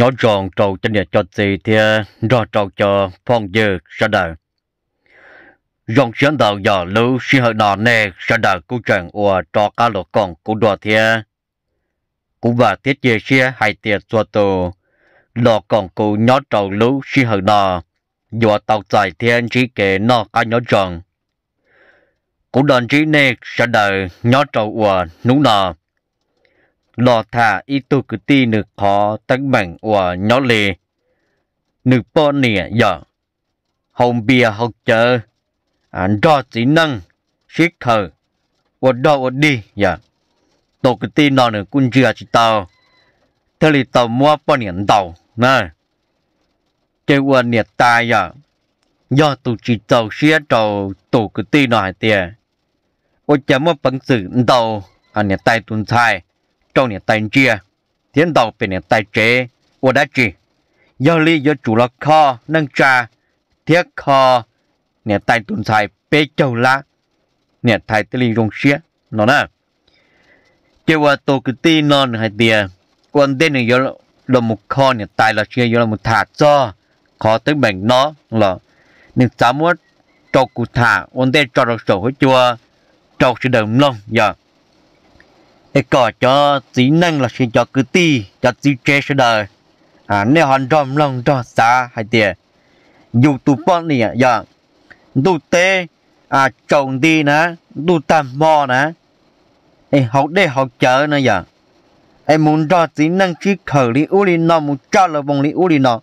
nhỏ ròn trầu cho nhà cho gì thì rõ ờ, trầu cho phong dư sẽ đời dòng chiến đầu giờ lưu sĩ hợp nọ nè sẽ đời cú trần của trò cá lỗ còn cú đùa thì ờ. cú và tiết chế xe hay tiệt xua tù lọ còn cú nhỏ trầu lưu sĩ hợp nọ dùa tàu giải thiên chỉ kể nọ cá nhỏ ròn cú đòn chỉ nè sẽ đời nhỏ trầu của núng nọ lò thả ít tu cứ ti nực khó tấn bằng của nhỏ lì nực bò nè giờ hồng bia học chờ anh đo chỉ năng siết thờ và đo và đi giờ tổ cứ ti nó nữa cũng chưa chỉ tàu thế thì tàu mua bò nè tàu nè chơi qua nè tai giờ do tụ chỉ tàu xía tàu tổ cứ ti nó hay tiền ôi chấm mua bằng sự tàu anh nè tay tuần sai trâu nè tay chia tiến đầu bên nè tài chế ô đã chỉ do ly do chủ là kho nâng trà thiết kho nè tài tuần xài bê châu lá nè tài tê ly rong xía nó nè kêu qua tổ cứ ti non hay tiền quan đến này do là một kho nè tài là chia do là một thả cho kho tới bệnh nó là nên sáu muốn trâu cụ thả quan đến cho được sổ hết chưa trâu sẽ đầm lông giờ để có cho trí năng là khi cho cứ ti cho trí chế sẽ đời à nếu hắn ròm lòng cho xa hay tiền dù tụ bọn này giờ tụ tê à trồng đi nè tụ tam mò nè em học để học chở nè giờ dạ. em muốn cho trí năng chỉ khởi đi u đi nó muốn cho là vòng đi u đi nó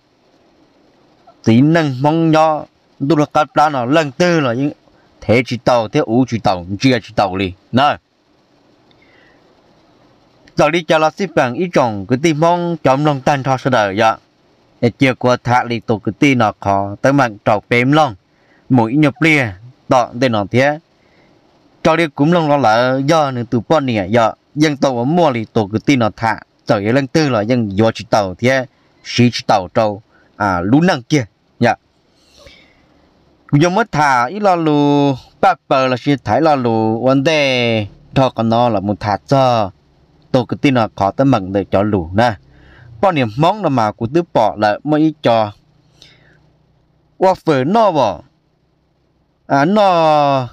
trí năng mong nho tụ là cắt lá nó lần tư là những thế chỉ tàu thế u chỉ tàu chia chỉ tàu đi nè giờ đi cho là xếp bằng ý chồng cái tìm mong chọn lòng tan thoa sơ đời dạ. để chiều qua thả lì tổ cái tì nó khó tới mạng trọc bếm lòng mũi nhập lia tọ để nó thế cho đi cũng lòng lo là do nên từ bọn nè dạ dân tàu mà mua lì tổ cái tì nó thả trời ấy lần tư là dân vô chỉ tàu thế sĩ chỉ tàu trâu à lú năng kia dạ cũng mất thả ít lo lù bắp bờ là chỉ thái lo lù vấn đề thọ còn nó là một thả cho tôi cứ tin là khó tới mừng để cho lù nè bao niềm mong là mà của tứ bỏ là mới cho qua phở no bỏ à no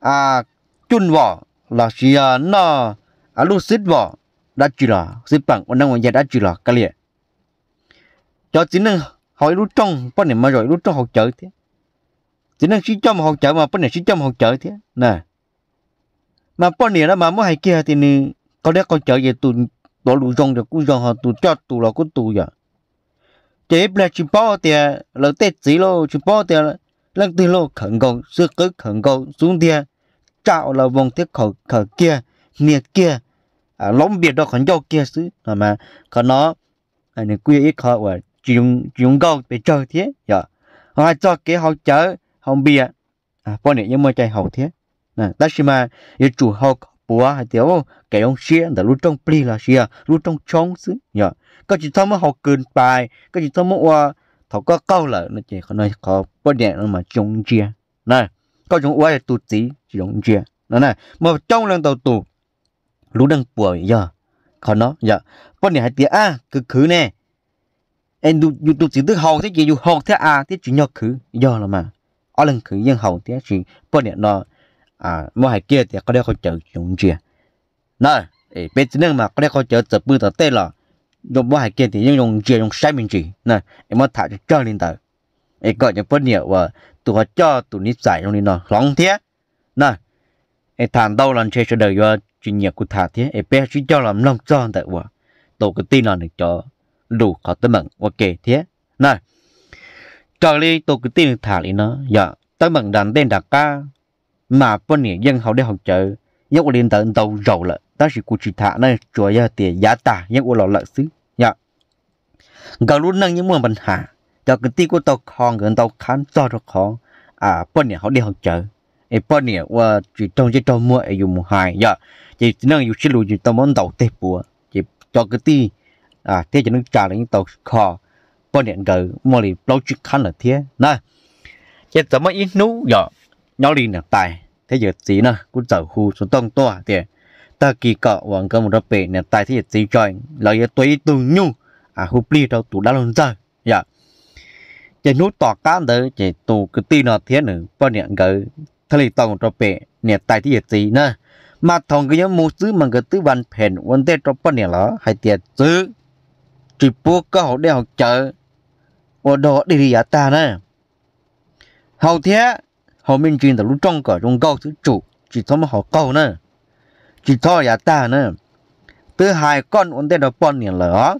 à chun bỏ là chỉ à no à lu xít bỏ đã chỉ là xít bằng ông đang ngồi nhà đã chỉ là cái liền. cho chính năng hỏi lúc trong bao niềm mà rồi lúc trong học chở thế chính năng chỉ trong học chở mà bao niềm chỉ trong học chở thế nè mà bao niềm đó mà muốn hay kia thì có lẽ con chợ về tù, đó lũ rong rồi cũng rong họ tù cho tù là cũng tù vậy chế là chỉ bao thì à, là tết gì lo chỉ bao thì lần thứ lo khẩn cầu xưa cứ khẩn cầu xuống thì à, Chào là vòng thiết khẩu khẩu kia miệt kia à lóng biệt đó khẩn giao kia xứ mà có nó anh à, quy ít khó và chúng chúng cầu để chơi thế giờ dạ. họ cho cái họ chở không bia à bọn này nhưng mà chạy hậu thế nè ta xem mà chủ họ bùa hay tiểu cái ông xia đã lúc trong pli là xia lúc trong chong xứ nhở có chỉ thằng mà học cơn bài có chỉ thằng mà qua thằng có câu là nó chỉ có nói có bất điện nó mà chống chia này có chúng qua tụt tí chỉ chống chia nó này mà trong lần đầu tù lúc đang bùa giờ khó nó nhở, bất điện hay tiểu à cứ khứ nè em du du tụt tí tức học thế gì du học thế à thế chỉ nhớ khứ giờ là mà ở lần khứ dân học thế chỉ bất điện nó à mua hải kia thì có lẽ họ chở chúng chia nè ấy bên trên mà có lẽ họ chở tập bự tập tê là dùng mua hải kia thì dùng chia dùng sai mình chỉ nè em mất thả cho cho lên tờ ấy gọi cho bớt nhiều và ờ, tụ họ cho tụ nít giải trong đi nó lóng thế nè ấy thằng đâu làm chơi cho đời và ờ, chuyên nghiệp của thả thế ấy bé chỉ cho làm lòng cho tại quả tổ cái tin là được cho đủ khó tâm mừng ok thế nè cho đi tổ cái tin thả đi nó dạ tâm mừng đàn tên đặc ca mà bên này dân họ đi học chợ nhớ của liên tận tàu rầu lợ ta chỉ cụ chỉ thả này chùa giờ tiền giá tả nhớ của lọ lợ xứ nhá dạ. gần lúc nâng những mua bình hà cho cái tí của tàu con gần tàu khán cho được khó à bên này họ đi học chợ ai bên này qua chỉ trong chỉ trong mua ai dùng một hai nhá dạ. chỉ nâng dùng xí lùi chỉ tàu món tàu tê bùa chỉ cho cái tí à thế chỉ nâng trả lại những tàu kho bên này gần mua thì lâu chỉ khán là thế nè chỉ tao mới yên nú rồi dạ nhỏ lì nè tài thế giới trí nè cũng giờ khu xuống tông to thì ta kỳ cọ hoàng cơ một đợt bể nè tài thế giới gì trời lời giờ tuổi từ nhu à hụp lì đâu tụ đã luôn giờ dạ chỉ nút tỏ cá nữa chỉ tụ cái tin nó thế nữa bao nhiêu cái thay lì tông một đợt bể nè tài thế giới trí nè mà thằng cái nhóm mua xứ mà cái tứ văn phèn vấn đề trong bao nhiêu đó hay tiền xứ chỉ buộc cơ hội để học chợ ở đó để đi dạ ta nè hầu thế họ mình chuyện là lúc trong cả trong câu thứ chủ chỉ thôi mà họ câu nữa chỉ thôi là ta nữa thứ hai con ổn tê đó bọn nhìn lỡ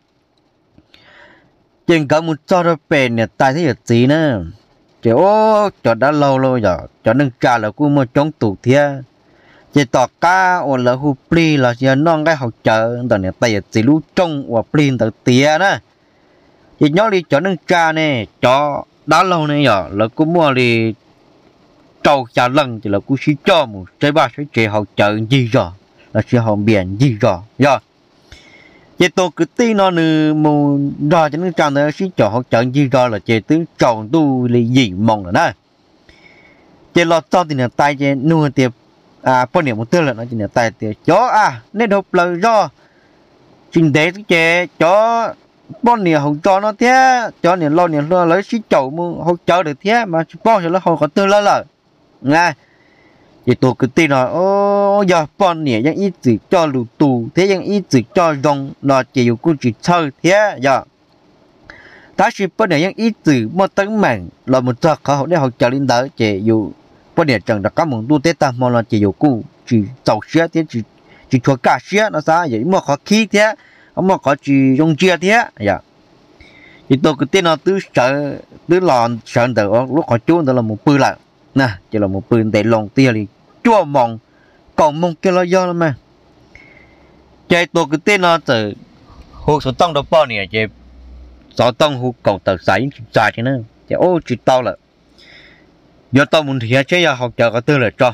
chuyện cả một cho đó bền nè tại thế là gì nữa ô cho đã lâu lâu rồi cho nên trả là cũng mà chống tủ thia chỉ tỏ cá ổn là hụp pli là chỉ non cái học chợ tao nè tại là gì lúc trong và pli tao tía nữa chỉ nhớ đi cho nên cha nè cho đã lâu nè giờ là cũng mua đi trâu xa lần thì là cú sĩ cho một trái ba sẽ chế hậu chợ gì rồi là sẽ hậu biển gì rồi do chế tôi cứ tí nó nữa mù ra cho nó tràn nữa sĩ cho hậu chợ gì rồi là chế tướng tròn tu là gì mong là đó chế lo cho thì là tay chế nuôi tiệp à bao niệm một tư là nó chỉ là tay tiệp chó à nên hộp lời do trình thế tế chế chó bọn nè hậu cho nó thế cho nè lo nè lo lấy xí chậu mu hậu cho được thế mà bọn sẽ nó không có tư lo lợ nha, thì tôi cứ tin là ô giờ này, bọn nè ยัง ít chỉ cho lù tù thế ยัง ít chỉ cho rong nó chỉ yêu cũng chỉ chơi thế giờ ta chỉ bọn nè ยัง ít chỉ một tấn mạng là một trò khó học để học cho linh đỡ chỉ yêu bọn này chẳng được có một tu tế ta mà nó chỉ yêu cũng chỉ chầu xe thế chỉ chỉ cho cả xe nó sao vậy mà khó khí thế mà khó chỉ dùng chia thế giờ thì tôi cứ tin là tứ sợ tứ lòn sợ được lúc họ chú đó là một bư lại nè chỉ là một bươn tệ lòng tia thì chua mong còn mong kia lo do mà chạy tổ cái tên nó từ hồ số tông đâu bao nè chạy số tông hồ cầu tàu sải sải thế nữa chạy ô chỉ tao là giờ tao muốn thiệt chứ giờ học chờ cái tư là cho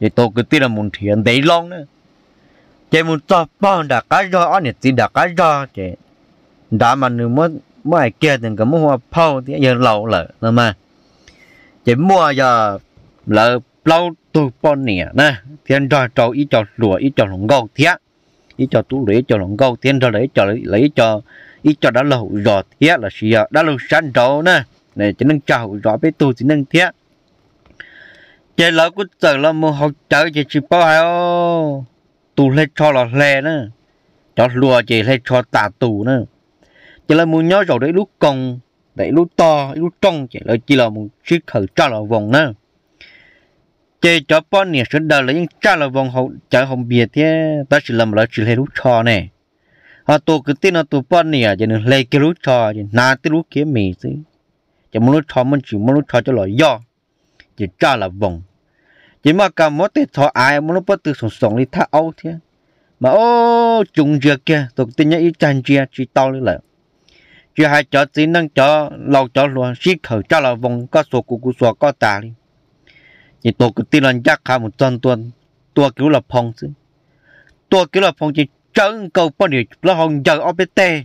vậy tôi cứ tin là muốn thiệt đấy long nữa chạy muốn cho bao đã cá do ăn nhiệt đã cá do chạy đã mà nữa mới mới kia từng cái mua hoa phao thì giờ lâu lợ lắm mà chỉ mua giờ là lâu tu bao nè nè thiên trò cho ít cho lúa ít cho lồng gâu thiệt ít cho tú lúa cho lồng gâu thiên trò lấy cho lấy cho ít cho đã lâu rồi thiệt là gì à. đã lâu sẵn trâu nè này chỉ nâng trâu rồi biết tu chỉ nâng thiệt chỉ lỡ cũng chờ là mua học chở chỉ chỉ bao hay ô tu lấy cho là lè nè cho lúa chỉ lấy cho tà tù nè chỉ là mua nhớ rồi đấy lúc công tại lúc to lúc trong chỉ là chỉ là một chiếc khẩu tra là vòng nữa chơi cho bọn nè sân đầu là những tra là vòng hậu chở hồng bìa thế ta chỉ làm là chỉ lấy lúc cho nè họ tổ cứ tin là tổ bọn nè cho nên lấy cái lúc cho cho nà cái lúc kia mì chứ chỉ muốn lúc cho mình chỉ muốn lúc cho cho là do chỉ tra là vòng chỉ mà cầm một tết thọ ai muốn lúc bắt từ sống sống đi tháo thế mà ô chúng chưa kia tổ tin nhá ít chăn chia chỉ to lên lại chỉ hai chó chỉ nâng chó lâu chó luôn xí khởi cho là vòng có số cụ cụ sổ có tà đi thì tôi cứ tin là chắc khá một tuần tuần tôi cứu là phong chứ tôi cứu là phong chỉ chân cầu bao nhiêu là hồng giờ ở bên tê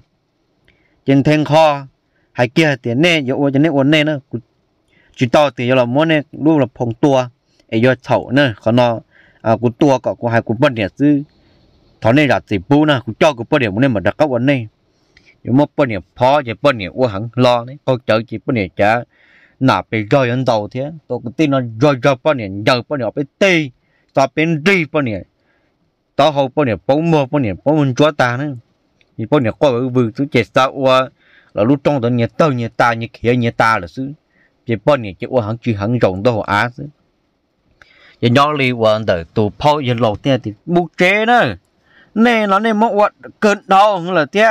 trên thèn kho hai kia tiền nè giờ ôi trên nè ôn nè nữa chỉ to thì giờ là muốn nè luôn là phong tua ấy giờ thầu nữa còn nó à của tua có của hai cụ bao nhiêu chứ thằng này là chỉ bu nè cụ cho cụ bao nhiêu muốn nè mà đặt các vấn này 有么不念跑也不念我很老呢，我走起不念家，哪边热人走天，都个地那热热不念热不念被地，咋变地不念，到后不念包么不念包门抓单呢，你不念过来不就介绍我，là lúc trong đó nhà tao nhà ta nhà kia nhà ta là xứ chỉ bao nhiêu chỉ qua hắn chỉ hắn rộng đó họ á giờ nhỏ li qua đời tụ phao giờ lâu tia thì bu chế nữa nè nó nên mất quạt cơn đau là tia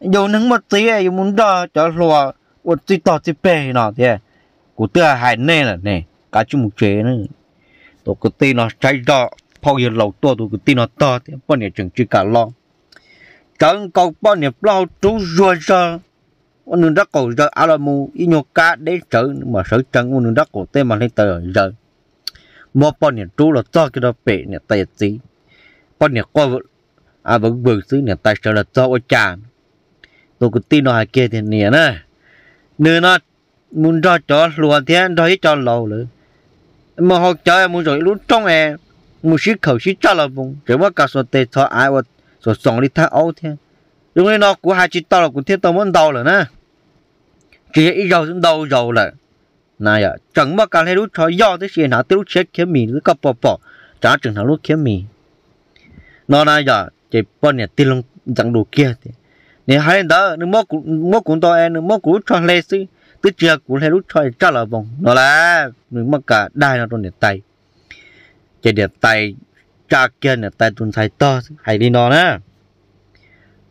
dù nắng một tí ấy muốn đo cho lùa một tí tỏ tí bề nọ thế của tựa hải nè là nè cá chung một chế nữa tổ cái tí nó cháy đỏ phong yên lầu to tổ cái tí nó to thế bọn nhà trường chỉ cả lo chẳng cầu bọn nhà lao trú rùa rơ Ôn nương đất cầu rơ áo là mù y nhô cá để sợ mà sợ chẳng ôn nương đất cầu tê mà lên tờ giờ. mua bọn nhà trú là to cái đó bể này tay gì? bọn nhà qua à vẫn vừa xứ này tay sợ là to ở chàng tôi cứ tin nó kia thì nè nè nửa nó muốn cho cho lúa thì cho hết cho lâu rồi mà học cho em muốn rồi lúc trong em muốn xí khẩu xí cho là vùng chỉ mà cả số tệ cho ai và số sòng đi thang ấu thế lúc này nó cũng hai chỉ tao là cũng thiết tao muốn đau rồi nè chỉ ít dầu cũng đau dầu là này à chẳng mà cả hai lúc cho do tới gì nào tới lúc chết kiếm mì cứ cặp bò bò trả chừng nào lúc kiếm mì nó này giờ chỉ bọn này tin lông chẳng đủ kia thì đó em lấy từ trước cũng hay lúc chơi cho là vòng nó là mình mất cả đai nó trong tay chỉ điện tay cha kia điện tay tuần sai to hay đi nó nè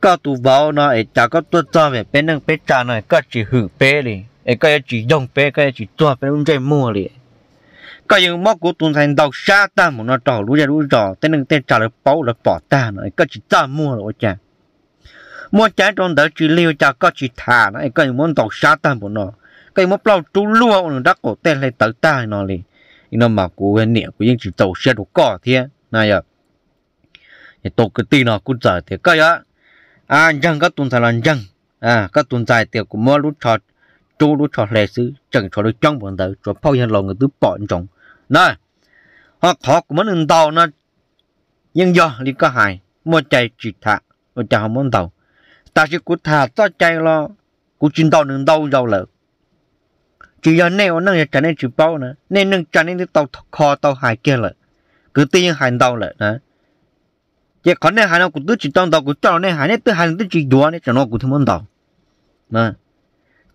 có tụ vào nó ấy chả có tuần cho về bên năng bên cha này có chỉ hưởng bé đi ấy có chỉ dùng bé có chỉ cho bé cũng chơi mua đi có những mốc của tuần sai đầu xa ta mà nó trò lũ ra lũ trò tên năng tên trả lời bảo là bỏ ta nữa có chỉ ta mua rồi chả mua trái trong đó chỉ liều cho có chỉ thả nó cái muốn tàu sát ta bộ nó cái muốn bao trú lúa nó đắc cổ tên lại tới ta nó liền nó mà của hên nịa cú những chỉ tàu xe đồ cỏ thế này à thì tổ cái tin nó cũng giờ thì cái á à dân có tồn tại là dân à có tồn tại thì cũng mua lúc trọt chú lúc trọt lệ xứ chẳng trọt được trong bọn tử rồi bao nhiêu lòng người tứ bỏ trong này họ họ cũng muốn tàu nó nhưng do lý có hại mua chạy chỉ thả mua chạy không muốn tàu ta chỉ cú thả cho chạy lo cú chín đầu nương rồi lợ chỉ giờ nè ông nâng trả nên chịu bao nữa nên nâng trả nên tàu kho tàu hải kia lợ cứ tin hải đầu lợ nè chỉ còn nè hải nó cú tứ chỉ tông đầu cú cho nè hải nè tứ hải tứ chỉ đùa nè cho nó cú thêm món đầu mà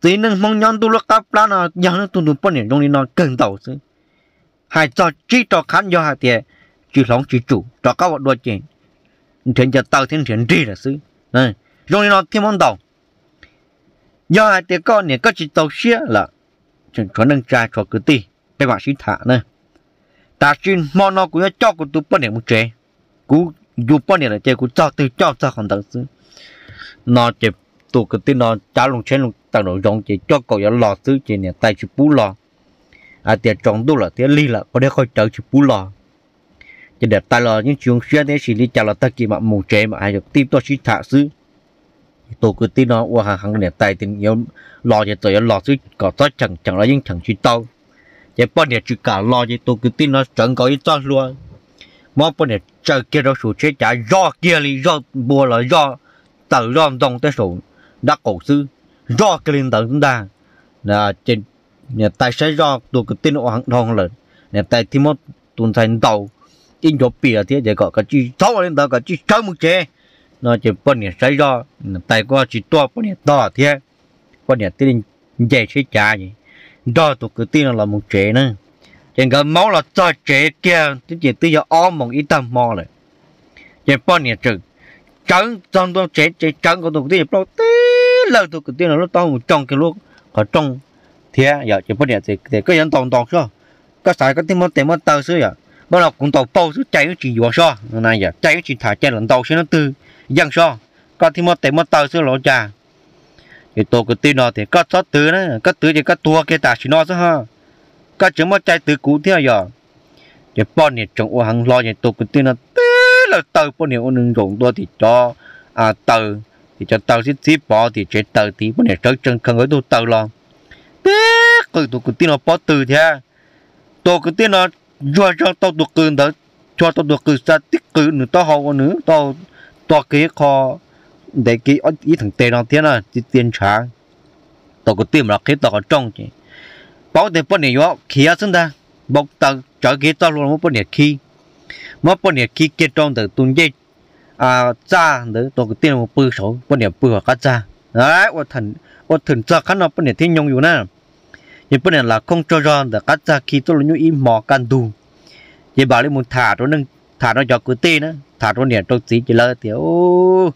tí nâng mong nhon tu lúc cáp lá nó nhon nó tu tu bốn niệm trong đi nó cần đầu chứ cho chỉ cho khán do hải tiệt chỉ lòng chỉ chủ cho các bọn đua chuyện thiện cho tàu thiên thiện tri là xứ này rồi nó thêm món đầu do hai tiếng con này có chỉ tàu xía là chúng cho nâng trai cho cứ ti để bạn xin thả nữa ta xin món nó cũng cho của tụi bọn này một chế cú dù bọn này là chế cú cho từ cho cho còn tận sự nó chế tụi nó trả lùng chén lùng tao nội rộng chế cho cậu giờ lò thứ chế này tay chụp bú lò à tiền trồng đu là tiền ly là có để khỏi trở chụp bú lò chỉ để tay lò những chuyện xuyên thế xử lý trả lò ta kỳ mà mù chế mà ai được tìm tôi xin thả xứ tổ cứ tin nó qua hàng này tay thì nhiều lo cho tôi lo chứ có tốt chẳng chẳng là những chẳng chỉ tao vậy bao này chỉ cả lo cho tôi cứ tin nó chẳng có ít tốt luôn mà bao này chờ kia đó số chết trả do kia lý do bùa là do tự do dòng tới số đã cổ sư do cái linh tận chúng ta là trên nhà tài sẽ do tôi cứ tin nó hàng thong lần nhà tài thì mất tuần thành tàu in cho bìa thế để có cái chi sáu lên tàu cái chi sáu một chế nó chỉ bốn nhà xây do tại qua chỉ to bốn nhà to thế bốn nhà tiền dễ xây trả gì do tụ cứ tin là một chế nữa chẳng có máu là cho chế kia tức chỉ tự do ôm một ít tâm mò rồi chỉ bốn nhà trừ trắng trong đó chế chế trắng của tụ tiên bao tí lần tụ cứ tin là nó to một trong cái lúc có trong thế giờ chỉ bốn nhà thì thì cứ dẫn toàn toàn sao có sai có tiền mất tiền mất tao xưa vậy à đó là cũng tàu bao rút chạy chuyện gì so này giờ chạy chỉ thả chạy lần tàu sẽ nó tư dân so có thì mất tiền mất tàu sẽ lộ trà thì tôi cứ tin nó thì có sót tứ đó có tứ thì có tua kia ta chỉ nó chứ ha có chứ mất chạy tứ cũ thế giờ thì bọn này trong ô hàng lo thì tôi cứ tin nó tứ là tàu bọn này ô nương rộng tôi thì cho à tàu thì cho tàu xít xít bỏ thì chế tàu thì bọn này trở chân cần ở tôi tàu lo tứ cứ tôi cứ tin nó bỏ tứ thế tôi cứ tin nó do cho tao được cơn đó cho tao được cơn ra tích cử nữa tao hậu nữa tao tao kế kho để cái ở ý thằng tiền nó tiền à chỉ tiền trả tao có tiền là kế tao có trong chứ bảo để bọn này vô ở xong ta bọc tao trở kế tao luôn một bọn này khi một bọn này khi kết trong từ tuần dây à cha nữa tao có tiền một bự số bọn này bự cả cha đấy ô thần ô thần cha khăn nó bọn này thiên nhung rồi nhung อยู่ nè nhưng bữa này là không cho ra để cắt ra khi tôi nhú im mò can đu vậy bảo lấy một thả nó nâng thả nó cho cứ tê nữa thả nó nè tôi tí chỉ thì ô,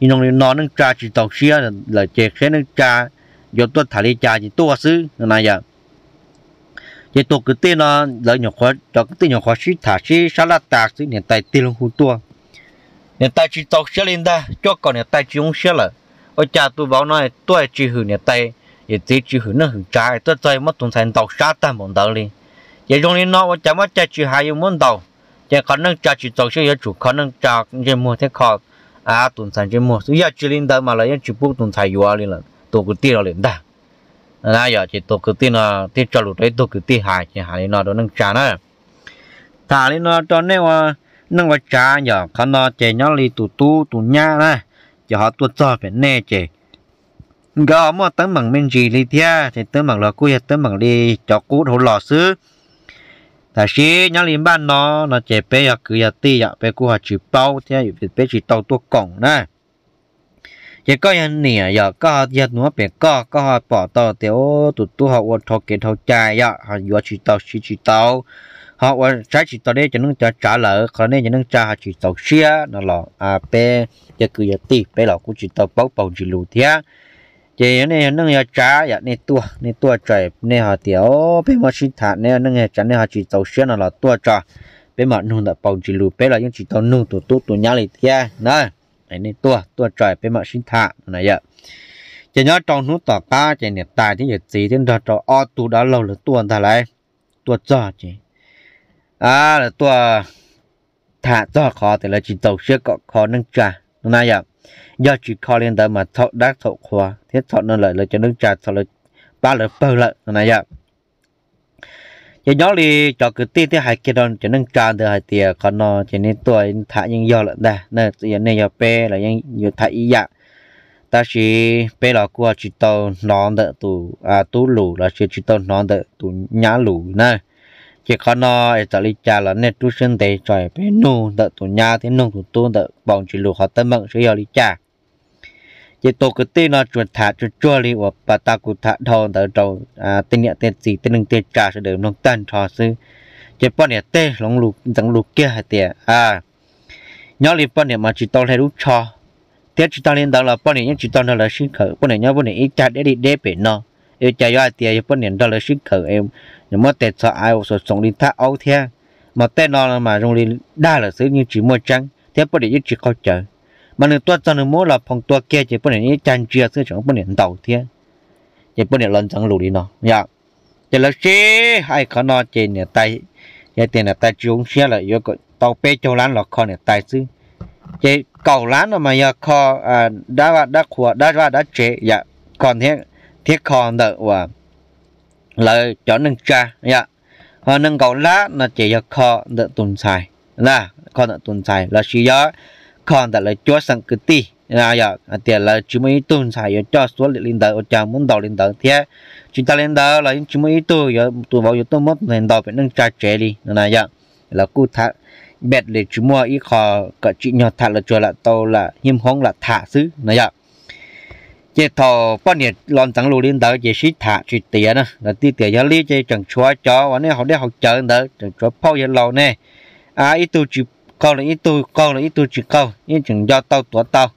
nhưng nó nó nâng cha chỉ tàu xia là chè khé nâng cha, do tôi thả đi cha chỉ tua xứ này giờ vậy tôi cứ tê nó là nhỏ khó cho cái tê nhỏ khó xí thả xí xá là tạc xí nè tay tê luôn hú tua, nè tay chỉ tàu xia lên ta cho còn nè tay chỉ uống xia là ở cha tôi bảo nói tôi chỉ hử nè tay trái, 也只只很那很窄，这在么东山道沙滩旁道哩，也容易那我怎么再去还有门道，也可能再去找些也主可能找这么些靠啊东山这么，所以要去领导嘛了，要去不东山有啊哩了，多个地了领导。là giờ trong muốn giờ giờ khả khả năng năng cái cái khó, à chỉ mà chỉ tổ cứ tin là tin cho lụt đấy tổ cứ tin hại chỉ hại nó đó năng trả nó thả lên nó cho nên là năng vào trả giờ khả năng chỉ nhớ li tụ tụ tụ nhá nè giờ họ tuột cho phải nè chỉ gõ mà tấm bằng men gì đi thia thì tấm bằng lò cú ya tấm bằng đi cho cú thổ lò xứ ta xí nhá liền ban nó nó chế bé ya cứ ya ti ya bé cú họ chịu bao thia bị bé chỉ tàu tua cổng nè chỉ có nhà nè ya có ya nó bé có có họ bỏ tàu tiểu tụt tu họ quật thọ kiện thọ chạy ya họ vừa chỉ tàu chỉ chỉ tàu họ quật trái chỉ tàu đấy cho nên trả trả lời. còn nên cho nên trả họ chỉ tàu xia nó lò à bé ya cứ ya ti bé lò cú chỉ tàu bao bao chỉ lù thia chị này nâng nhà trả nhà dạ, này tua này tua trời này họ tiểu bên mà sinh thản này nâng nhà trả này họ chỉ tàu xuyên là tua trò bên mà nung đã bao chỉ lụp bên là những chỉ tàu nung tụ tụ tổ nhà này kia nè này này tua tua trời bên mà sinh thản này vậy dạ. chị nhớ trong nút tỏ ba chị này tài thì gì thì đó cho o tu đã lâu là tua thà lại tua trò chị à là tua thả cho khó thì là chỉ tàu xe có khó nâng trả này vậy do chỉ khó lên đó mà thọ đắc thọ khóa thế thọ nó lại là cho nước trà thọ là ba là bơ lợ này ạ giờ nhớ đi cho cứ tin thế hai kia đó cho nước trà được hai tiề còn nó chỉ nên tuổi thả nhưng do lợn đây nè nhiên này giờ pe là nhưng giờ thả ý dạ ta chỉ pe là qua chỉ tàu nón đỡ tù à tú lù là chỉ chỉ tàu nón đỡ tù nhá lù nè chỉ có nó ở tại cha là nên tu sinh để trời bên nu đỡ tụ nhà thế nông tụ tu đỡ bọn chỉ lục họ tâm mộng sẽ ở lý cha chỉ tổ cái tên nó chuột thả chuột chua li và bà ta cũng thả thon đỡ trâu à tên nhẹ tên gì tên nông tên cha sẽ được nông tân cho sư chỉ bọn nhẹ tê lòng lục rằng lục kia hay tiền à nhớ li bọn nhẹ mà chỉ tao thấy lúc cho tiếc chỉ tao lên đó là bọn nhẹ chỉ tao là sinh khởi bọn nhẹ bọn nhẹ ít cha để đi để bên nó yêu chạy ra tiền yêu bận nhận đó là sức khởi em nhưng mà tệ cho ai số sống đi thác ấu thế mà tệ nó mà dùng đi đa là sự như chỉ mua trắng thế bận niệm chỉ khó chờ mà nếu tôi cho nó mỗi là phòng tôi kia chỉ bận niệm chăn chia sự chẳng bận nhận đầu thế chỉ bận nhận lần chẳng lùi nó nhá dạ. chỉ là xí hay khó nó chỉ nè tay nhà tiền là tay chúng xe là yêu tàu pe châu lán là khó nhà tay xứ chỉ cầu lán mà giờ kho đã à, đã khua đã ra đã trễ dạ còn thế thiết con tự và lợi cho nâng cha nha dạ. và nâng cầu lá là chỉ cho kho tự tồn xài là kho tự tồn xài là chỉ cho kho tự dạ, là chúa sang cứ ti là giờ tiền là chỉ mới tồn xài cho số lượng linh tử cho muốn đầu linh tử thế chúng ta linh tử là chỉ mới tuổi giờ tuổi bao giờ tôi mất linh tử phải nâng cha trẻ đi là giờ dạ, là cụ thả bẹt để chúng mua ít kho cả chị nhỏ thả là chùa là tàu là hiếm hóng là thả xứ này ạ chế thọ bao nhiêu lon thằng lù lên đó chế sĩ thả sĩ tiền đó là ti tiền giáo lý chế chẳng chúa cho, và nên họ để học chờ đó chẳng chúa bao giờ lâu nè à ít tu chỉ câu là ít tu câu là ít tu chỉ câu nhưng chẳng do tao tuổi tao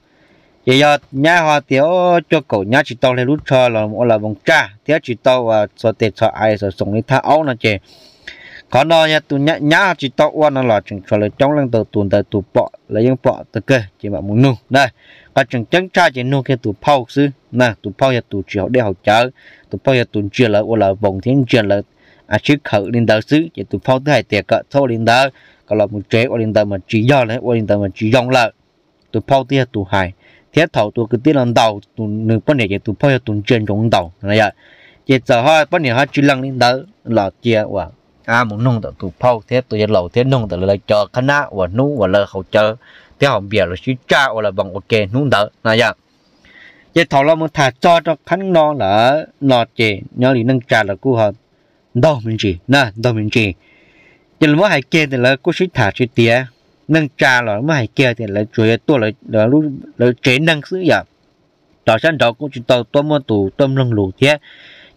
chế do nhà họ tiểu cho cậu nhà chỉ tao lên lúc cho là một là vòng cha tiểu chỉ tao và số tiền cho ai rồi sống đi thả áo nó chế có nó nha tụi nhá nhá chỉ tao qua nó là chúng cho là trong lần đầu tuần tới tụi bọ lấy những bọ từ cơ chỉ mà muốn nung đây có chúng chân trai chỉ nung cái tụi phao xứ nè tụi phao là tụi chỉ học học chở tụi phao là tụi chưa là qua là vòng thiên chưa là à chứ khẩu lên đầu xứ chỉ tụi phao thứ hai tiệt cỡ thô lên đầu có là một chế qua lên đầu mà chỉ do đấy qua lên đầu mà chỉ dòng là tụi phao thứ hai tụi hai thế thầu tụi cứ tiến lần đầu tụi nửa bên này chỉ tụi phao là tụi trên trong đầu này vậy chỉ giờ hai bên này hai chỉ lần lên đầu là chia quả à muốn nông tao tụ phao thế tụ giờ lẩu thế nông tao lại chờ khăn á và nú và lơ khẩu chờ thế họ bìa là chỉ cha hoặc là bằng ok nú đỡ này vậy giờ thọ lo muốn thả cho cho khăn nó là nọ chị nhớ lý nâng trà là cú họ đâu mình chỉ nè đâu mình chỉ giờ là hay hai kia thì là cú chỉ thả chỉ tía nâng trà là mỗi hay kia thì là chuối tôi là là lúc là chế nâng sữa vậy đó sáng đó cũng chúng tôi tôi muốn tụ tôi nâng lù thế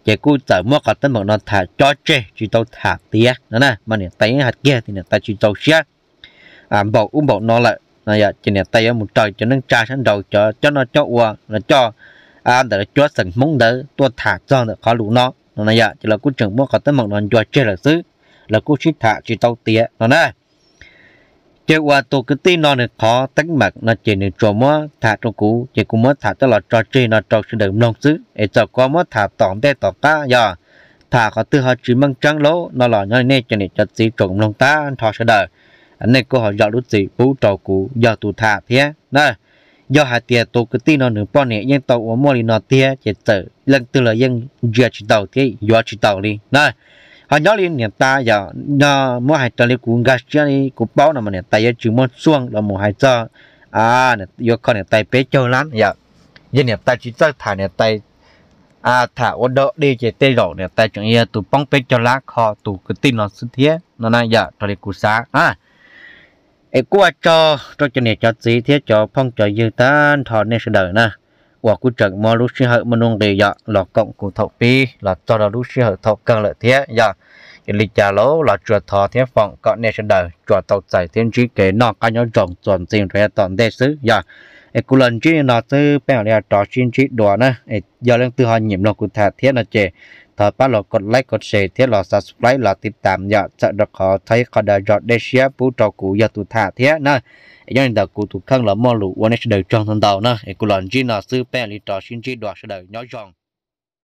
cái cú tờ mua cả tấm bằng nó thả cho chê chỉ tao thả tía nó nè mà nè tay hạt kia thì nè tay chỉ tao xia à bảo uống bảo nó lại nó giờ chỉ nè tay một trời cho nó tra sẵn đầu cho cho nó cho uo nó cho à để cho sừng mông đỡ tôi thả cho nó khó lũ nó nó giờ chỉ là cú trưởng mua cả tấm bằng nó cho chê là xứ là cú chỉ thả chỉ tao tía nó nè giờ qua tổ cái tin nó được khó tính mặt nó chỉ được trộm mua thả trong cũ chỉ cũng mới thả cho là trò chơi nó trò sự đừng nông xứ để cho có mới thả tỏng để tỏng ta giờ thả có từ họ chỉ mang trắng lỗ nó là nhoi nên cho nên cho gì trộm nông ta thọ sẽ đời anh này cô họ giờ lúc gì phú trò cũ giờ tụ thả thế nè do hạt tiền tổ cái tin nó được bọn này nhưng tàu của mua thì nó tiền chỉ tự lần từ là dân giờ chỉ tàu thế giờ chỉ tàu đi nè họ nhớ lên nhà ta giờ nhờ mua hai tờ lấy cũng gas chứ đi cũng bao nào mà nhà ta giờ chỉ mua xuống là mua hai tờ à nhà giờ con nhà ta bé chơi lắm giờ dạ. giờ nhà ta chỉ cho thả nhà ta à thả ô đỡ đi chơi tê đổ nhà ta chẳng giờ tụ bóng bé chơi lá kho tụ cái tin nó xuất thế nó nói giờ dạ, trở lại cũng sáng à ấy qua cho cho cho nhà cho gì thế cho phong cho dư tan thọ nên sự đời nè ว่ากูจังมอลูชิเหอมันงเดียหลอกกงกูทอปีหลอกจอลูชิเหอทอกันเลยเทียยาอิลิจาโลหลอกจวดทอเทียฝั่งก็เนชเดอร์จวดตกใจเทียนจีเกนอกกันยอจงจวนจริงเทียตอนเดซื้อยาไอ้กูเล่นจีนอซื้อเป็นอะไรต่อชินจีดัวนะไอ้ยาเรื่องตัวหันหยิมลงกูแทเทียนนะเจ thời ba lọ cột like cột share thế lọ subscribe lọ tiếp tạm nhọ sợ được họ thấy họ đã rõ để xia bù trợ cụ giờ tụ thả thế nè do nên đầu cụ tụ khăn là mò lụ quan hệ đời trong thân đầu nè cụ lọ chỉ là sư pe lì trò xin chi đoạt sẽ đời nhỏ giòn